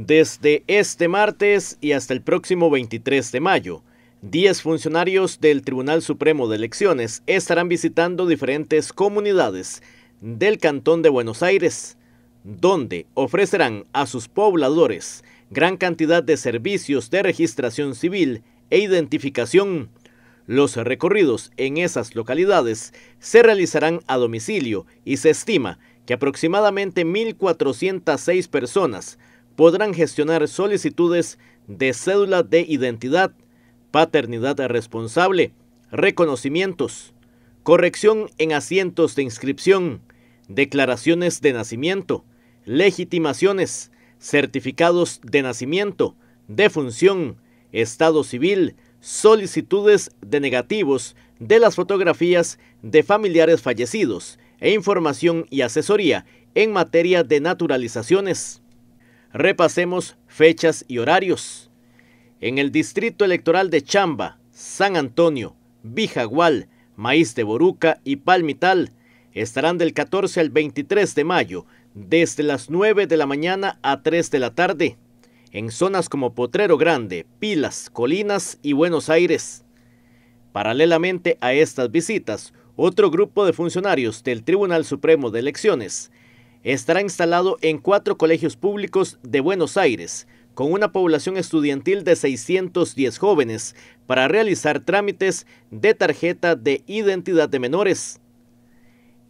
Desde este martes y hasta el próximo 23 de mayo, 10 funcionarios del Tribunal Supremo de Elecciones estarán visitando diferentes comunidades del Cantón de Buenos Aires, donde ofrecerán a sus pobladores gran cantidad de servicios de registración civil e identificación. Los recorridos en esas localidades se realizarán a domicilio y se estima que aproximadamente 1.406 personas podrán gestionar solicitudes de cédula de identidad, paternidad responsable, reconocimientos, corrección en asientos de inscripción, declaraciones de nacimiento, legitimaciones, certificados de nacimiento, defunción, estado civil, solicitudes de negativos de las fotografías de familiares fallecidos e información y asesoría en materia de naturalizaciones. Repasemos fechas y horarios. En el distrito electoral de Chamba, San Antonio, Bijagual, Maíz de Boruca y Palmital estarán del 14 al 23 de mayo, desde las 9 de la mañana a 3 de la tarde, en zonas como Potrero Grande, Pilas, Colinas y Buenos Aires. Paralelamente a estas visitas, otro grupo de funcionarios del Tribunal Supremo de Elecciones estará instalado en cuatro colegios públicos de Buenos Aires, con una población estudiantil de 610 jóvenes, para realizar trámites de tarjeta de identidad de menores.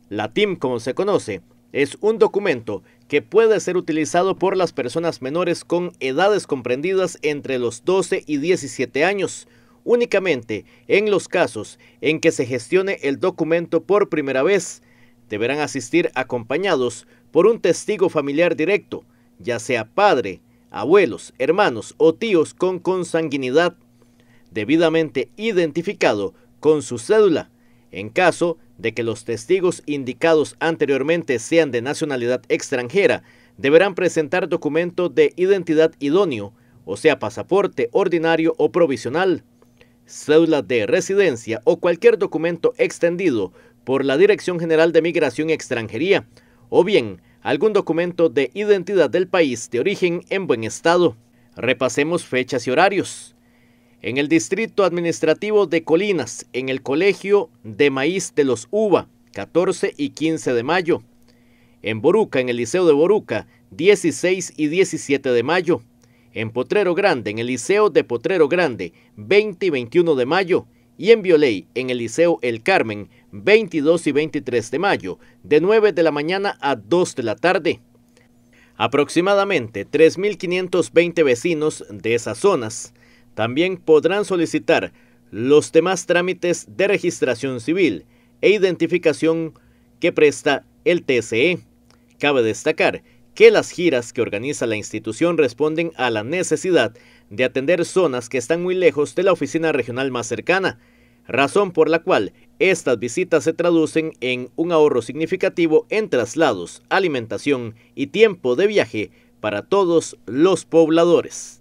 La TIM, como se conoce, es un documento que puede ser utilizado por las personas menores con edades comprendidas entre los 12 y 17 años, únicamente en los casos en que se gestione el documento por primera vez, deberán asistir acompañados por un testigo familiar directo, ya sea padre, abuelos, hermanos o tíos con consanguinidad, debidamente identificado con su cédula. En caso de que los testigos indicados anteriormente sean de nacionalidad extranjera, deberán presentar documento de identidad idóneo, o sea, pasaporte ordinario o provisional, cédula de residencia o cualquier documento extendido por la Dirección General de Migración y Extranjería, o bien algún documento de identidad del país de origen en buen estado. Repasemos fechas y horarios. En el Distrito Administrativo de Colinas, en el Colegio de Maíz de los Uva, 14 y 15 de mayo. En Boruca, en el Liceo de Boruca, 16 y 17 de mayo. En Potrero Grande, en el Liceo de Potrero Grande, 20 y 21 de mayo. Y en Violey, en el Liceo El Carmen, 22 y 23 de mayo, de 9 de la mañana a 2 de la tarde. Aproximadamente 3.520 vecinos de esas zonas también podrán solicitar los demás trámites de registración civil e identificación que presta el TCE. Cabe destacar que las giras que organiza la institución responden a la necesidad de atender zonas que están muy lejos de la oficina regional más cercana, razón por la cual estas visitas se traducen en un ahorro significativo en traslados, alimentación y tiempo de viaje para todos los pobladores.